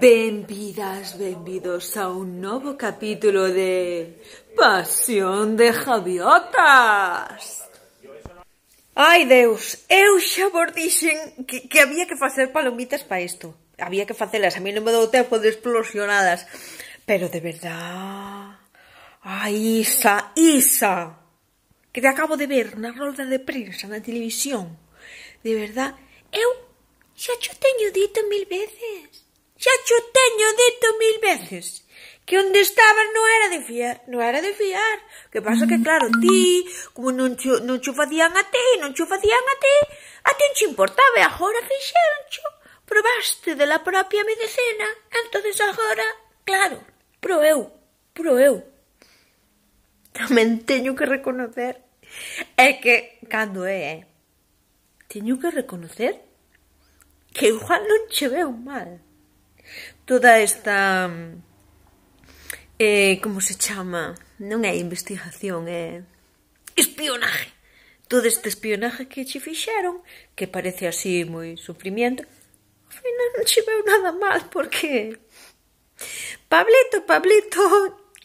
Benvidas, benvidos a un novo capítulo de Pasión de Javiotas. Ai, Deus, eu xa vos dixen que, que había que facer palomitas para isto. Había que facelas, a mí non me dou tempo de explosionadas. Pero de verdad... Ai, Isa, Isa, que te acabo de ver na rolda de prensa na televisión. De verdad, eu xa xo teño dito mil veces Xa cho teño dito mil veces que onde estabas non era de fiar, non era de fiar. Que pasa que claro, ti, como non cho, non cho facían a ti, non cho facían a ti, a ti non importaba, e agora fixeron cho. Probaste de la propia medicina, entonces agora, claro, pro eu, pro eu. Tamén teño que reconocer é que cando é, é eh, teño que reconocer que igual non che veu mal toda esta eh, como se chama non é investigación é espionaje todo este espionaje que che fixeron que parece así moi sufrimiento ao final non che veu nada mal porque Pablito, Pablito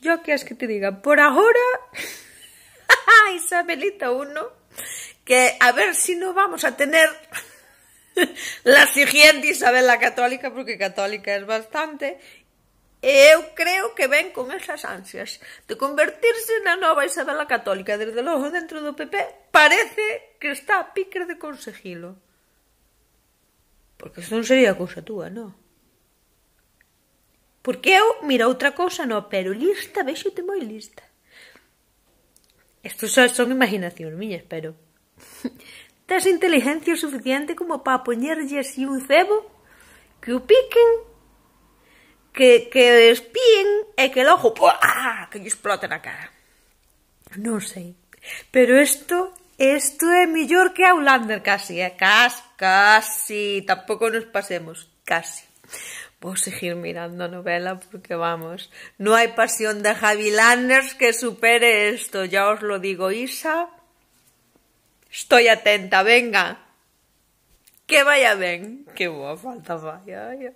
yo que as que te diga por agora Isabelita 1 que a ver si no vamos a tener la siguiente Isabel la Católica, porque católica es bastante, e eu creo que ven con esas ansias de convertirse na nova Isabel la Católica. Desde logo, dentro do PP, parece que está a pique de conseguilo. Porque isto non sería cousa túa, non? Porque eu, mira, outra cousa non, pero lista, vexo-te moi lista. Isto só son imaginacións miñas, pero Tes inteligencia suficiente como para y un cebo que o piquen, que, que espíen y e que el ojo, que exploten la cara. no sé Pero esto esto es mellor que Ulander casi, eh, Casi, casi, Tampoco nos pasemos, casi. a seguir mirando novela porque vamos, no hay pasión de Javi Landers que supere esto ya os lo digo Isa, Estoy atenta, venga. Que vaya ven. Qué buena falta vaya.